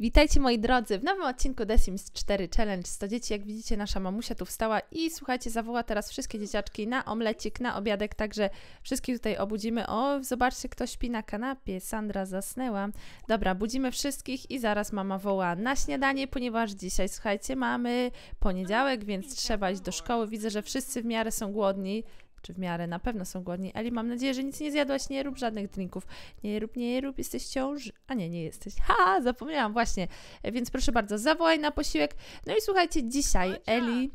Witajcie moi drodzy w nowym odcinku The Sims 4 Challenge 100 dzieci. Jak widzicie nasza mamusia tu wstała i słuchajcie zawoła teraz wszystkie dzieciaczki na omlecik, na obiadek, także wszystkich tutaj obudzimy. O, zobaczcie kto śpi na kanapie, Sandra zasnęła. Dobra, budzimy wszystkich i zaraz mama woła na śniadanie, ponieważ dzisiaj słuchajcie mamy poniedziałek, więc trzeba iść do szkoły. Widzę, że wszyscy w miarę są głodni czy w miarę, na pewno są głodni. Eli, mam nadzieję, że nic nie zjadłaś, nie rób żadnych drinków. Nie rób, nie rób, jesteś w ciąży. A nie, nie jesteś. Ha, zapomniałam, właśnie. E, więc proszę bardzo, zawołaj na posiłek. No i słuchajcie, dzisiaj Eli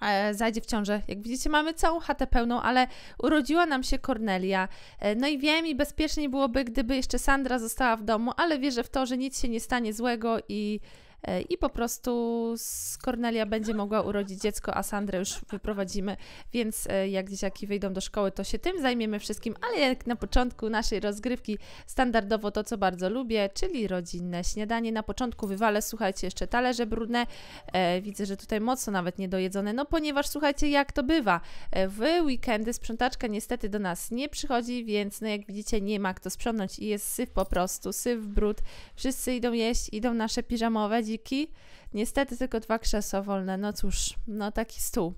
e, zajdzie w ciążę. Jak widzicie, mamy całą chatę pełną, ale urodziła nam się Cornelia. E, no i wiem, i bezpieczniej byłoby, gdyby jeszcze Sandra została w domu, ale wierzę w to, że nic się nie stanie złego i E, i po prostu z Cornelia będzie mogła urodzić dziecko, a Sandrę już wyprowadzimy, więc e, jak dzieciaki wyjdą do szkoły, to się tym zajmiemy wszystkim, ale jak na początku naszej rozgrywki standardowo to, co bardzo lubię, czyli rodzinne śniadanie. Na początku wywalę, słuchajcie, jeszcze talerze brudne, e, widzę, że tutaj mocno nawet niedojedzone, no ponieważ słuchajcie, jak to bywa, w weekendy sprzątaczka niestety do nas nie przychodzi, więc no jak widzicie, nie ma kto sprzątnąć i jest syf po prostu, syf brud, wszyscy idą jeść, idą nasze piżamowe, Niestety tylko dwa krzesła wolne. No cóż, no taki stół.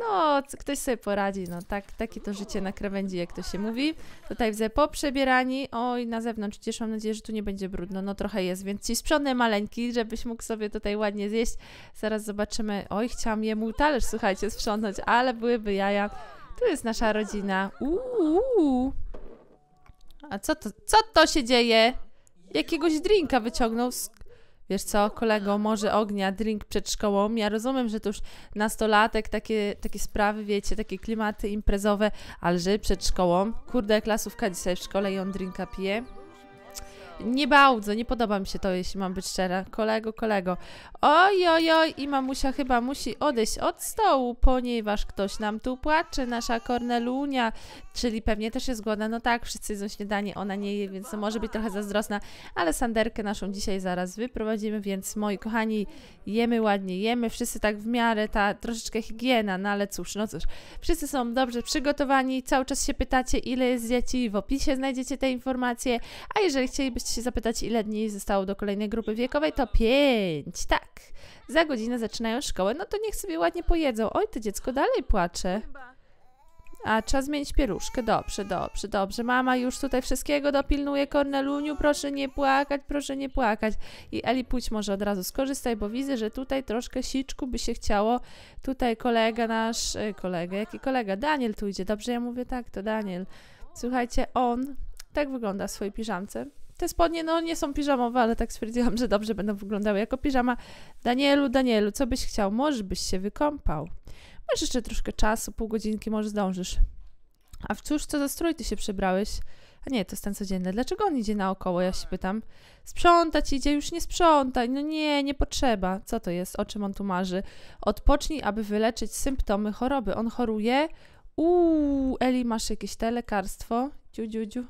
No, ktoś sobie poradzi, no tak, takie to życie na krawędzi, jak to się mówi. Tutaj widzę poprzebierani, oj, na zewnątrz, gdzież mam nadzieję, że tu nie będzie brudno, no trochę jest, więc ci sprzątnę maleńki, żebyś mógł sobie tutaj ładnie zjeść. Zaraz zobaczymy, oj, chciałam jemu talerz, słuchajcie, sprzątnąć, ale byłyby jaja. Tu jest nasza rodzina, uuu. A co to, co to się dzieje? Jakiegoś drinka wyciągnął, z... Wiesz co, kolego, może ognia, drink przed szkołą. Ja rozumiem, że to już nastolatek, takie, takie sprawy, wiecie, takie klimaty imprezowe, ale że przed szkołą, kurde, klasówka dzisiaj w szkole i on drinka pije nie bałdzę, nie podoba mi się to, jeśli mam być szczera. Kolego, kolego. Oj, oj, oj, i mamusia chyba musi odejść od stołu, ponieważ ktoś nam tu płacze, nasza Kornelunia, czyli pewnie też jest głodna. No tak, wszyscy jedzą śniadanie, ona nie je, więc może być trochę zazdrosna, ale Sanderkę naszą dzisiaj zaraz wyprowadzimy, więc moi kochani, jemy ładnie, jemy, wszyscy tak w miarę, ta troszeczkę higiena, no ale cóż, no cóż. Wszyscy są dobrze przygotowani, cały czas się pytacie, ile jest dzieci, w opisie znajdziecie te informacje, a jeżeli chcielibyście chcecie się zapytać, ile dni zostało do kolejnej grupy wiekowej, to pięć, tak. Za godzinę zaczynają szkołę, no to niech sobie ładnie pojedzą. Oj, to dziecko dalej płacze. A, trzeba zmienić pieruszkę. Dobrze, dobrze, dobrze. Mama już tutaj wszystkiego dopilnuje. Korneluniu, proszę nie płakać, proszę nie płakać. I Eli, pójdź może od razu skorzystaj, bo widzę, że tutaj troszkę siczku by się chciało. Tutaj kolega nasz, e, kolega, jaki kolega? Daniel tu idzie. Dobrze, ja mówię tak, to Daniel. Słuchajcie, on tak wygląda w swojej piżamce te spodnie no nie są piżamowe, ale tak stwierdziłam, że dobrze będą wyglądały jako piżama. Danielu, Danielu, co byś chciał? Może byś się wykąpał. Masz jeszcze troszkę czasu, pół godzinki, może zdążysz. A w cóż, co za strój ty się przebrałeś? A nie, to jest ten codzienny. Dlaczego on idzie naokoło? Ja się pytam. Sprzątać idzie, już nie sprzątaj. No nie, nie potrzeba. Co to jest? O czym on tu marzy? Odpocznij, aby wyleczyć symptomy choroby. On choruje? Uuu, Eli, masz jakieś te lekarstwo? Dziu, dziu, dziu.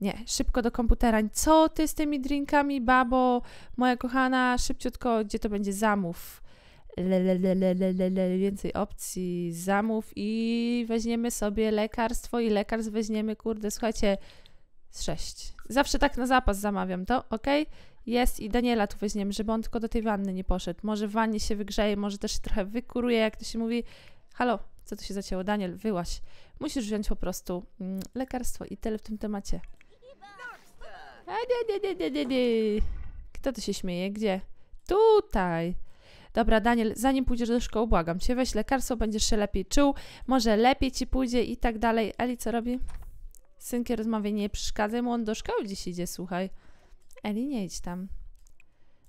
Nie, szybko do komputera. Co ty z tymi drinkami, babo? Moja kochana, szybciutko, gdzie to będzie? Zamów. Lelelelelelele, więcej opcji, zamów i weźmiemy sobie lekarstwo i lekarstw weźmiemy, kurde, słuchajcie, z sześć. Zawsze tak na zapas zamawiam to, ok? Jest i Daniela tu weźmiemy, żeby on tylko do tej wanny nie poszedł. Może w wannie się wygrzeje, może też się trochę wykuruje, jak to się mówi. Halo, co tu się zacięło? Daniel, wyłaś. Musisz wziąć po prostu mm, lekarstwo i tyle w tym temacie. Kto tu się śmieje? Gdzie? Tutaj. Dobra, Daniel, zanim pójdziesz do szkoły, błagam cię, weź lekarstwo, będziesz się lepiej czuł, może lepiej ci pójdzie i tak dalej. Eli, co robi? Synkie rozmawia, nie przeszkadza mu, on do szkoły dziś idzie, słuchaj. Eli, nie idź tam.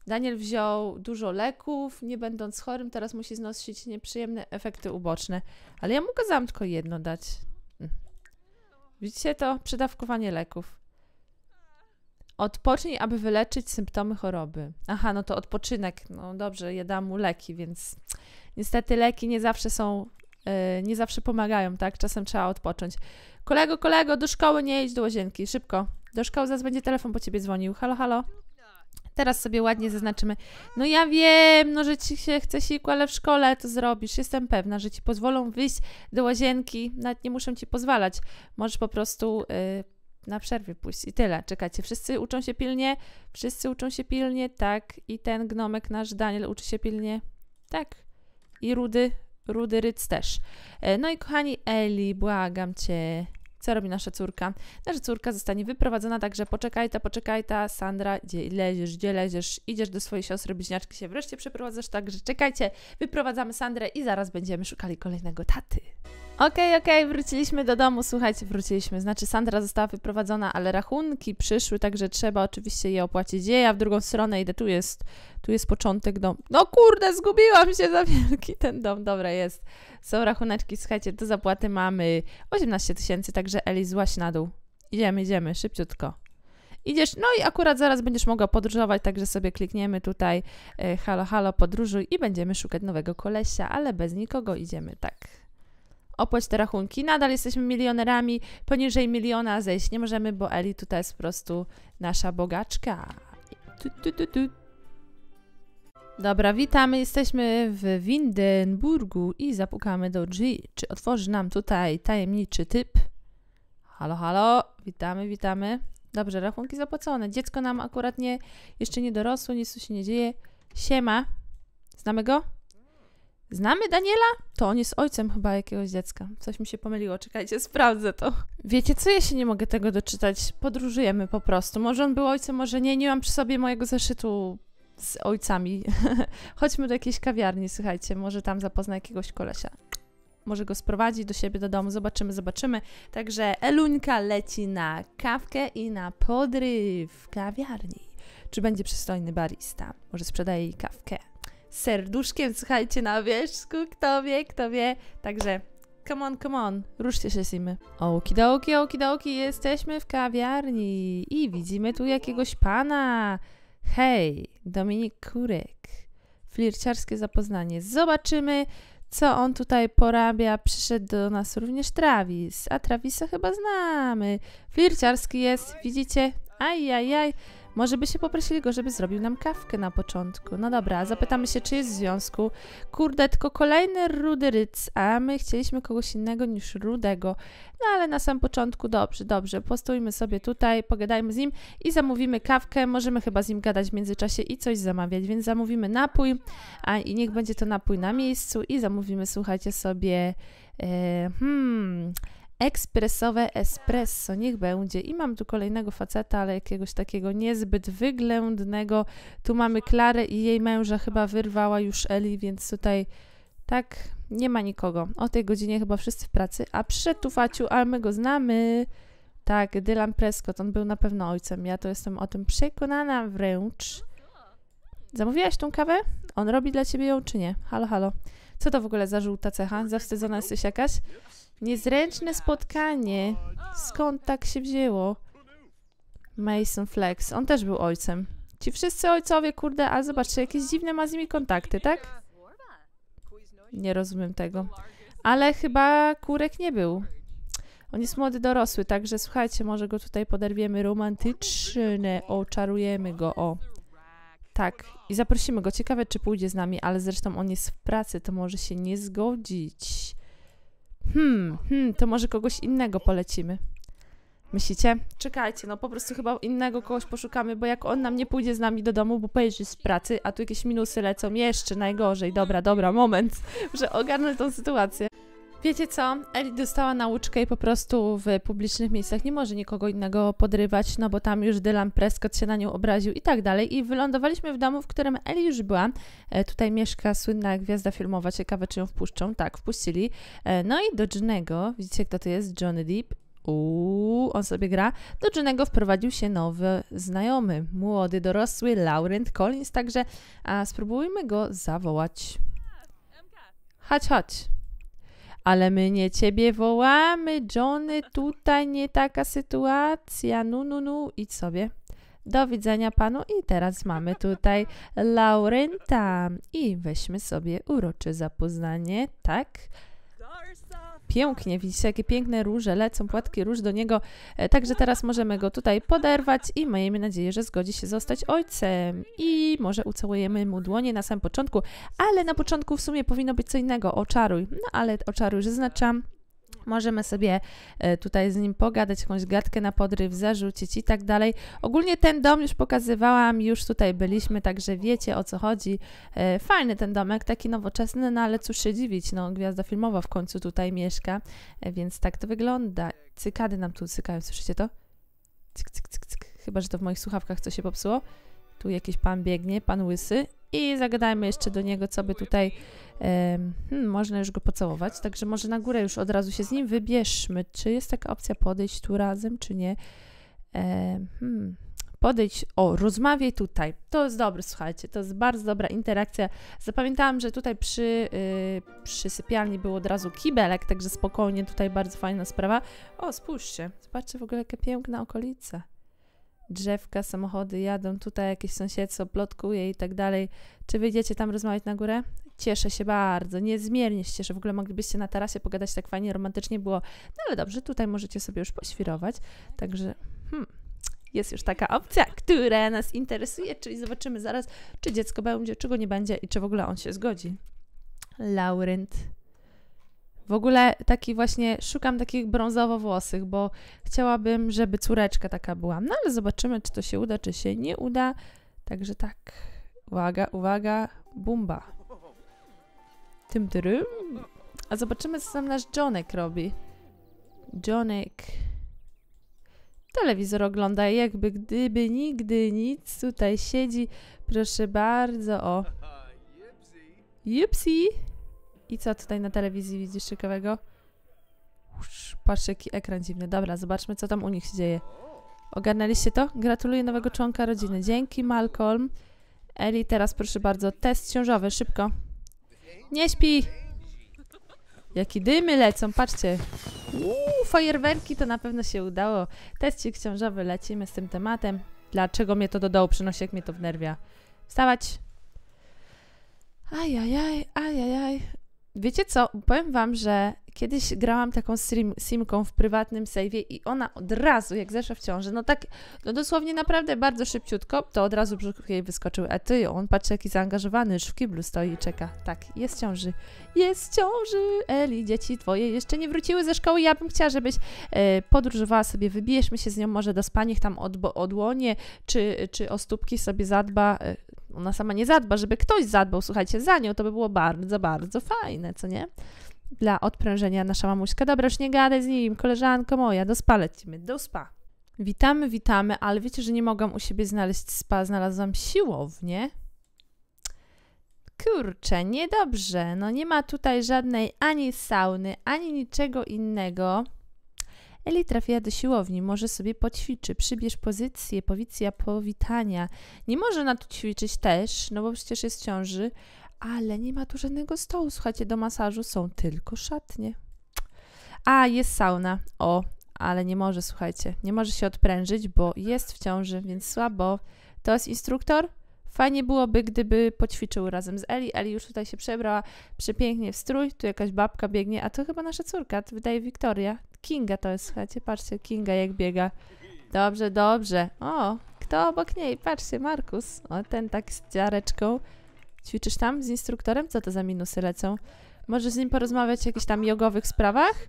Daniel wziął dużo leków, nie będąc chorym, teraz musi znosić nieprzyjemne efekty uboczne. Ale ja mu kazałam tylko jedno dać. Hm. Widzicie to? Przedawkowanie leków. Odpocznij, aby wyleczyć symptomy choroby. Aha, no to odpoczynek. No dobrze, ja dam mu leki, więc niestety leki nie zawsze są, yy, nie zawsze pomagają, tak? Czasem trzeba odpocząć. Kolego, kolego, do szkoły nie idź do łazienki, szybko. Do szkoły zaraz będzie telefon po ciebie dzwonił. Halo, halo. Teraz sobie ładnie zaznaczymy. No ja wiem, no że ci się chce siku, ale w szkole to zrobisz. Jestem pewna, że ci pozwolą wyjść do łazienki. Nawet nie muszę ci pozwalać. Możesz po prostu... Yy, na przerwie pójść i tyle. Czekajcie, wszyscy uczą się pilnie, wszyscy uczą się pilnie, tak. I ten gnomek nasz Daniel uczy się pilnie, tak. I Rudy, Rudy Ryc też. E, no i kochani Eli, błagam cię. Co robi nasza córka? Nasza córka zostanie wyprowadzona, także poczekaj ta, poczekaj ta, Sandra, gdzie leziesz, gdzie leziesz, idziesz do swojej siostry, bliźniaczki się wreszcie przeprowadzasz, także czekajcie, wyprowadzamy Sandrę i zaraz będziemy szukali kolejnego taty. Okej, okay, okej, okay, wróciliśmy do domu, słuchajcie, wróciliśmy. Znaczy, Sandra została wyprowadzona, ale rachunki przyszły, także trzeba oczywiście je opłacić. Ja w drugą stronę idę, tu jest, tu jest początek domu. No kurde, zgubiłam się za wielki ten dom, dobra jest. Są rachuneczki, słuchajcie, do zapłaty mamy 18 tysięcy, także Eli, złaś na dół. Idziemy, idziemy, szybciutko. Idziesz, no i akurat zaraz będziesz mogła podróżować, także sobie klikniemy tutaj e, halo, halo, podróżuj i będziemy szukać nowego kolesia, ale bez nikogo idziemy, tak opłać te rachunki. Nadal jesteśmy milionerami, poniżej miliona zejść nie możemy, bo Eli tutaj jest po prostu nasza bogaczka. Tu, tu, tu, tu. Dobra, witamy. Jesteśmy w Windenburgu i zapukamy do drzwi. Czy otworzy nam tutaj tajemniczy typ? Halo, halo. Witamy, witamy. Dobrze, rachunki zapłacone. Dziecko nam akurat nie, jeszcze nie dorosło, nic tu się nie dzieje. Siema. Znamy go? Znamy Daniela? To on jest ojcem chyba jakiegoś dziecka. Coś mi się pomyliło, czekajcie, sprawdzę to. Wiecie co, ja się nie mogę tego doczytać. Podróżujemy po prostu. Może on był ojcem, może nie. Nie mam przy sobie mojego zeszytu z ojcami. Chodźmy do jakiejś kawiarni, słuchajcie. Może tam zapozna jakiegoś kolesia. Może go sprowadzi do siebie do domu. Zobaczymy, zobaczymy. Także Eluńka leci na kawkę i na podryw kawiarni. Czy będzie przystojny barista? Może sprzedaje jej kawkę? serduszkiem, słuchajcie, na wierzchu, kto wie, kto wie. Także come on, come on, ruszcie się Simy. Okidoki, okidoki, jesteśmy w kawiarni i widzimy tu jakiegoś pana. Hej, Dominik Kurek. Flirciarskie zapoznanie. Zobaczymy, co on tutaj porabia. Przyszedł do nas również Travis, a Travisa chyba znamy. Flirciarski jest, widzicie? Ajajaj. Aj, aj. Może by się poprosili go, żeby zrobił nam kawkę na początku. No dobra, zapytamy się, czy jest w związku. Kurde, tylko kolejny rudy ryc, a my chcieliśmy kogoś innego niż rudego. No ale na sam początku dobrze, dobrze. Postójmy sobie tutaj, pogadajmy z nim i zamówimy kawkę. Możemy chyba z nim gadać w międzyczasie i coś zamawiać, więc zamówimy napój, a i niech będzie to napój na miejscu i zamówimy, słuchajcie sobie, e, hmm, ekspresowe espresso, niech będzie. I mam tu kolejnego faceta, ale jakiegoś takiego niezbyt wyględnego. Tu mamy Klarę i jej męża chyba wyrwała już Eli, więc tutaj tak nie ma nikogo. O tej godzinie chyba wszyscy w pracy, a przyszedł tu Faciu, a my go znamy. Tak, Dylan Prescott, on był na pewno ojcem. Ja to jestem o tym przekonana wręcz. Zamówiłaś tą kawę? On robi dla ciebie ją czy nie? Halo, halo. Co to w ogóle za żółta cecha? Zawstydzona jesteś jakaś? Niezręczne spotkanie. Skąd tak się wzięło? Mason Flex. On też był ojcem. Ci wszyscy ojcowie, kurde, a zobaczcie, jakieś dziwne ma z nimi kontakty, tak? Nie rozumiem tego. Ale chyba kurek nie był. On jest młody dorosły, także słuchajcie, może go tutaj poderwiemy romantyczne. Oczarujemy go, o. Tak, i zaprosimy go. Ciekawe, czy pójdzie z nami, ale zresztą on jest w pracy, to może się nie zgodzić. Hmm, hmm, to może kogoś innego polecimy. Myślicie? Czekajcie, no po prostu chyba innego kogoś poszukamy, bo jak on nam nie pójdzie z nami do domu, bo pojedzie z pracy, a tu jakieś minusy lecą, jeszcze najgorzej. Dobra, dobra, moment, że ogarnę tą sytuację. Wiecie co? Eli dostała nauczkę i po prostu w publicznych miejscach nie może nikogo innego podrywać, no bo tam już Dylan Prescott się na nią obraził i tak dalej. I wylądowaliśmy w domu, w którym Eli już była. E, tutaj mieszka słynna gwiazda filmowa, ciekawe czy ją wpuszczą. Tak, wpuścili. E, no i do Johnnego, widzicie kto to jest? Johnny Deep. Uuu, on sobie gra. Do Johnnego wprowadził się nowy znajomy, młody, dorosły Laurent Collins, także a, spróbujmy go zawołać. Chodź, chodź ale my nie ciebie wołamy, Johnny, tutaj nie taka sytuacja, nu, nu, nu, idź sobie. Do widzenia panu i teraz mamy tutaj Laurenta i weźmy sobie urocze zapoznanie, tak? pięknie, widzicie, jakie piękne róże lecą, płatki róż do niego, e, także teraz możemy go tutaj poderwać i miejmy nadzieję, że zgodzi się zostać ojcem i może ucałujemy mu dłonie na samym początku, ale na początku w sumie powinno być co innego, oczaruj, no ale oczaruj, że znaczam Możemy sobie e, tutaj z nim pogadać, jakąś gadkę na podryw zarzucić i tak dalej. Ogólnie ten dom już pokazywałam, już tutaj byliśmy, także wiecie o co chodzi. E, fajny ten domek, taki nowoczesny, no ale cóż się dziwić, no gwiazda filmowa w końcu tutaj mieszka, e, więc tak to wygląda. Cykady nam tu cykają, słyszycie to? Cyk, cyk, cyk, cyk. Chyba, że to w moich słuchawkach coś się popsuło. Tu jakiś pan biegnie, pan łysy i zagadajmy jeszcze do niego, co by tutaj. Hmm, można już go pocałować, także może na górę już od razu się z nim wybierzmy. Czy jest taka opcja podejść tu razem, czy nie? Hmm, podejdź, o, rozmawiaj tutaj. To jest dobre, słuchajcie, to jest bardzo dobra interakcja. Zapamiętałam, że tutaj przy, yy, przy sypialni był od razu kibelek, także spokojnie, tutaj bardzo fajna sprawa. O, spójrzcie, zobaczcie w ogóle jakie piękna okolica drzewka, samochody jadą, tutaj jakieś sąsiedztwo plotkuje i tak dalej. Czy wyjdziecie tam rozmawiać na górę? Cieszę się bardzo, niezmiernie się cieszę. W ogóle moglibyście na tarasie pogadać tak fajnie, romantycznie było. No ale dobrze, tutaj możecie sobie już poświrować. Także hmm, jest już taka opcja, która nas interesuje, czyli zobaczymy zaraz, czy dziecko będzie, czy go nie będzie i czy w ogóle on się zgodzi. Laurent. W ogóle taki właśnie, szukam takich brązowo-włosych, bo chciałabym, żeby córeczka taka była. No ale zobaczymy, czy to się uda, czy się nie uda. Także tak, uwaga, uwaga, bumba. Tym tym. A zobaczymy, co tam nasz Jonek robi. Jonek. telewizor ogląda, jakby gdyby nigdy nic, tutaj siedzi. Proszę bardzo, o. Jupsi! I co tutaj na telewizji widzisz ciekawego? Patrz jaki ekran dziwny. Dobra, zobaczmy co tam u nich się dzieje. Ogarnęliście to? Gratuluję nowego członka rodziny. Dzięki, Malcolm. Eli, teraz proszę bardzo, test ciążowy, szybko. Nie śpi! Jaki dymy lecą, patrzcie. Uuu, fajerwerki, to na pewno się udało. Test ciążowy, lecimy z tym tematem. Dlaczego mnie to do dołu przynosi, jak mnie to wnerwia? Wstawać! Ajajaj, ajajaj. Wiecie co, powiem wam, że kiedyś grałam taką sim, simką w prywatnym sejwie i ona od razu, jak zeszła w ciąży, no tak, no dosłownie naprawdę bardzo szybciutko, to od razu brzuch jej wyskoczył. A e, ty, on patrzy jaki zaangażowany, już w kiblu stoi i czeka. Tak, jest w ciąży. Jest w ciąży! Eli, dzieci twoje jeszcze nie wróciły ze szkoły, ja bym chciała, żebyś e, podróżowała sobie, wybierzmy się z nią może do spaniech tam od, o dłonie czy, czy o stópki sobie zadba. E, ona sama nie zadba, żeby ktoś zadbał, słuchajcie, za nią, to by było bardzo, bardzo fajne, co nie? Dla odprężenia nasza mamuśka. Dobra, już nie gadaj z nim, koleżanko moja, do spa lecimy, do spa. Witamy, witamy, ale wiecie, że nie mogłam u siebie znaleźć spa, znalazłam siłownię. Kurczę, niedobrze, no nie ma tutaj żadnej ani sauny, ani niczego innego. Eli trafia do siłowni, może sobie poćwiczy, przybierz pozycję, powicja powitania. Nie może na to ćwiczyć też, no bo przecież jest w ciąży, ale nie ma tu żadnego stołu. Słuchajcie, do masażu są tylko szatnie. A, jest sauna. O, ale nie może, słuchajcie, nie może się odprężyć, bo jest w ciąży, więc słabo. To jest instruktor? Fajnie byłoby, gdyby poćwiczyły razem z Eli. Eli już tutaj się przebrała przepięknie w strój, tu jakaś babka biegnie, a to chyba nasza córka, to wydaje Wiktoria. Kinga to jest, słuchajcie, patrzcie, Kinga jak biega. Dobrze, dobrze. O, kto obok niej? Patrzcie, Markus. O, ten tak z dziareczką. Ćwiczysz tam z instruktorem? Co to za minusy lecą? Możesz z nim porozmawiać o jakichś tam jogowych sprawach?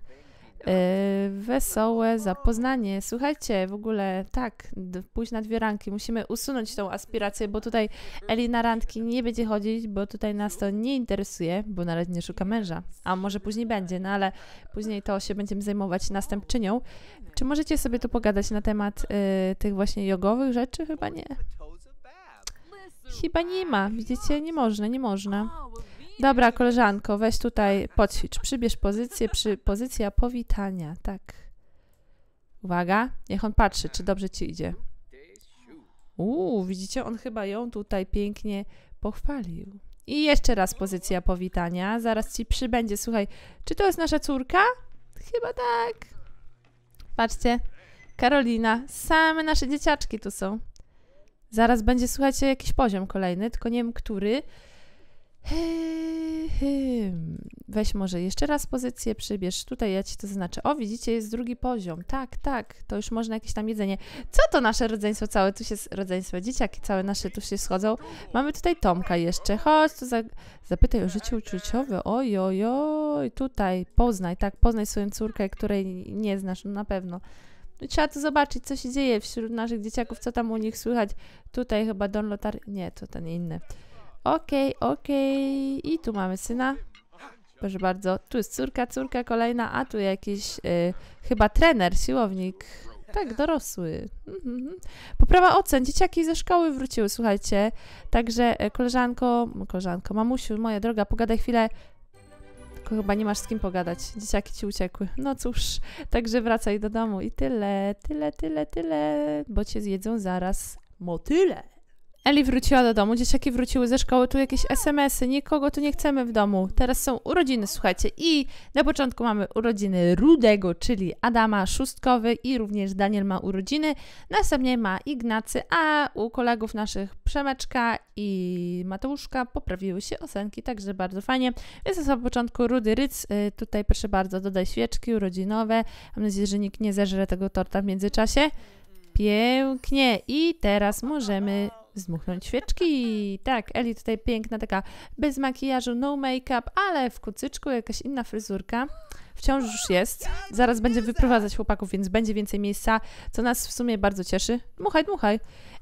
Yy, wesołe zapoznanie. Słuchajcie, w ogóle tak, pójść na dwie ranki. Musimy usunąć tą aspirację, bo tutaj Eli na randki nie będzie chodzić, bo tutaj nas to nie interesuje, bo na razie nie szuka męża. A może później będzie, no ale później to się będziemy zajmować następczynią. Czy możecie sobie tu pogadać na temat y, tych właśnie jogowych rzeczy? Chyba nie. Chyba nie ma. Widzicie, nie można, nie można. Dobra, koleżanko, weź tutaj, poćwicz, przybierz pozycję, przy, pozycja powitania, tak. Uwaga, niech on patrzy, czy dobrze ci idzie. Uuu, widzicie, on chyba ją tutaj pięknie pochwalił. I jeszcze raz pozycja powitania, zaraz ci przybędzie, słuchaj, czy to jest nasza córka? Chyba tak. Patrzcie, Karolina, same nasze dzieciaczki tu są. Zaraz będzie, słuchajcie, jakiś poziom kolejny, tylko nie wiem, który. Hy, Weź może jeszcze raz pozycję, przybierz tutaj, ja ci to znaczy. O, widzicie, jest drugi poziom. Tak, tak, to już można jakieś tam jedzenie. Co to nasze rodzeństwo całe? Tu się rodzeństwo dzieciaki całe nasze tu się schodzą. Mamy tutaj Tomka jeszcze. Chodź tu, za, zapytaj o życie uczuciowe. Oj, oj, oj, tutaj poznaj, tak, poznaj swoją córkę, której nie znasz, no na pewno. No trzeba tu zobaczyć, co się dzieje wśród naszych dzieciaków, co tam u nich słychać. Tutaj chyba Don Lotar... Nie, to ten inny. Okej, okay, okej. Okay. I tu mamy syna. Proszę bardzo. Tu jest córka, córka kolejna, a tu jakiś y, chyba trener, siłownik. Tak, dorosły. Mm -hmm. Poprawa ocen. Dzieciaki ze szkoły wróciły, słuchajcie. Także e, koleżanko, koleżanko, mamusiu, moja droga, pogadaj chwilę. Tylko chyba nie masz z kim pogadać. Dzieciaki ci uciekły. No cóż, także wracaj do domu i tyle, tyle, tyle, tyle, bo cię zjedzą zaraz motyle. Eli wróciła do domu, dzieciaki wróciły ze szkoły, tu jakieś SMS-y, nikogo tu nie chcemy w domu. Teraz są urodziny, słuchajcie. I na początku mamy urodziny Rudego, czyli Adama Szóstkowy i również Daniel ma urodziny. Następnie ma Ignacy, a u kolegów naszych Przemeczka i Mateuszka poprawiły się osenki, także bardzo fajnie. Więc na początku Rudy Ryc, y, tutaj proszę bardzo, dodaj świeczki urodzinowe. Mam nadzieję, że nikt nie zeżre tego torta w międzyczasie. Pięknie. I teraz możemy Zmuchnąć świeczki. Tak, Eli tutaj piękna, taka bez makijażu, no make-up, ale w kucyczku jakaś inna fryzurka. Wciąż już jest. Zaraz będzie wyprowadzać chłopaków, więc będzie więcej miejsca, co nas w sumie bardzo cieszy. Dmuchaj, dmuchaj.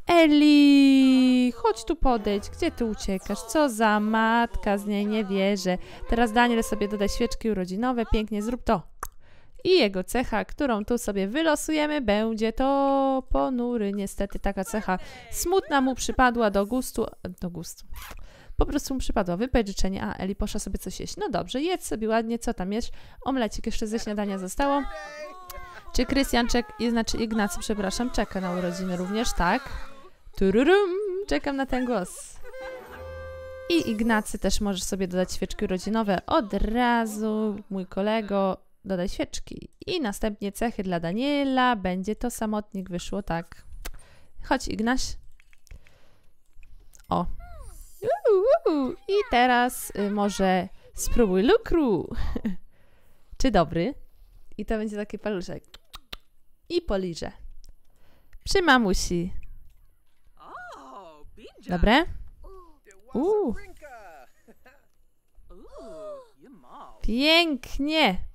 Eli, chodź tu podejść gdzie ty uciekasz? Co za matka, z niej nie wierzę. Teraz Daniel sobie doda świeczki urodzinowe, pięknie, zrób to. I jego cecha, którą tu sobie wylosujemy, będzie to ponury. Niestety taka cecha smutna mu przypadła do gustu. Do gustu. Po prostu mu przypadła wypęczenie. A, Eli poszła sobie coś jeść. No dobrze, jedz sobie ładnie, co tam jesz? Omlecik jeszcze ze śniadania zostało. Czy Krystian czek... Znaczy Ignacy, przepraszam, czeka na urodziny również, tak? Tururum, czekam na ten głos. I Ignacy też możesz sobie dodać świeczki urodzinowe od razu, mój kolego, dodaj świeczki. I następnie cechy dla Daniela, będzie to samotnik, wyszło tak. Chodź Ignaś. O. I teraz y, może spróbuj lukru. Czy dobry? I to będzie taki paluszek. I poliżę. Przy mamusi. Dobre? Pięknie!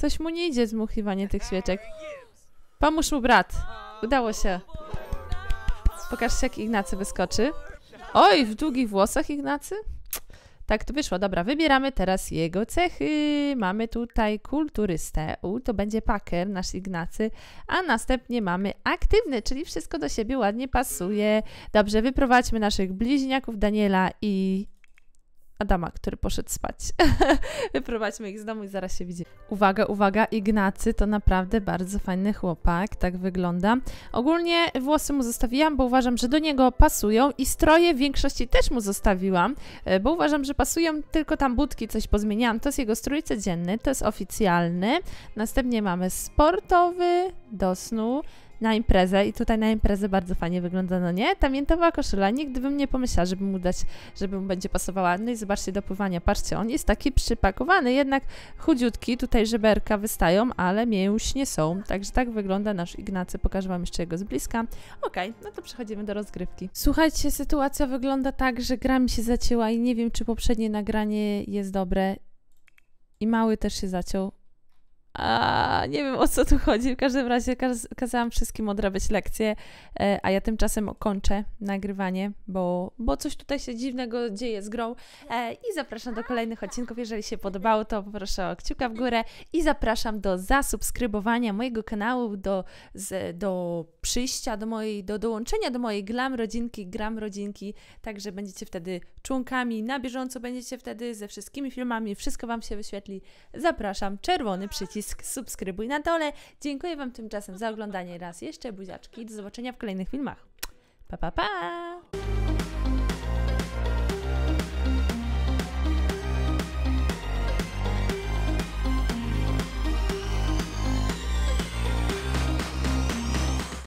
Coś mu nie idzie zmuchiwanie tych świeczek. Pomóż mu brat. Udało się. Pokaż się, jak Ignacy wyskoczy. Oj, w długich włosach Ignacy? Tak to wyszło. Dobra, wybieramy teraz jego cechy. Mamy tutaj kulturystę. U, to będzie paker, nasz Ignacy. A następnie mamy aktywny, czyli wszystko do siebie ładnie pasuje. Dobrze, wyprowadźmy naszych bliźniaków Daniela i Adama, który poszedł spać. Wyprowadźmy ich z domu i zaraz się widzimy. Uwaga, uwaga, Ignacy to naprawdę bardzo fajny chłopak, tak wygląda. Ogólnie włosy mu zostawiłam, bo uważam, że do niego pasują i stroje w większości też mu zostawiłam, e, bo uważam, że pasują, tylko tam budki coś pozmieniałam. To jest jego strój codzienny, to jest oficjalny. Następnie mamy sportowy, do snu, na imprezę i tutaj na imprezę bardzo fajnie wygląda, no nie? Ta miętowa koszula, nigdy bym nie pomyślała, żeby mu dać, żeby mu będzie pasowała. No i zobaczcie do pływania, patrzcie, on jest taki przypakowany, jednak chudziutki, tutaj żeberka wystają, ale mięśnie są. Także tak wygląda nasz Ignacy, pokażę Wam jeszcze jego z bliska. Okej, okay, no to przechodzimy do rozgrywki. Słuchajcie, sytuacja wygląda tak, że gra mi się zacięła i nie wiem, czy poprzednie nagranie jest dobre i mały też się zaciął a nie wiem o co tu chodzi. W każdym razie kazałam wszystkim odrabiać lekcje, e, a ja tymczasem kończę nagrywanie, bo, bo coś tutaj się dziwnego dzieje z grą. E, I zapraszam do kolejnych odcinków. Jeżeli się podobało, to proszę o kciuka w górę i zapraszam do zasubskrybowania mojego kanału, do, z, do przyjścia do mojej, do dołączenia do mojej glam rodzinki, gram rodzinki, także będziecie wtedy członkami, na bieżąco będziecie wtedy ze wszystkimi filmami, wszystko Wam się wyświetli. Zapraszam, czerwony przycisk subskrybuj na dole. Dziękuję Wam tymczasem za oglądanie raz jeszcze, buziaczki, do zobaczenia w kolejnych filmach. Pa, pa, pa!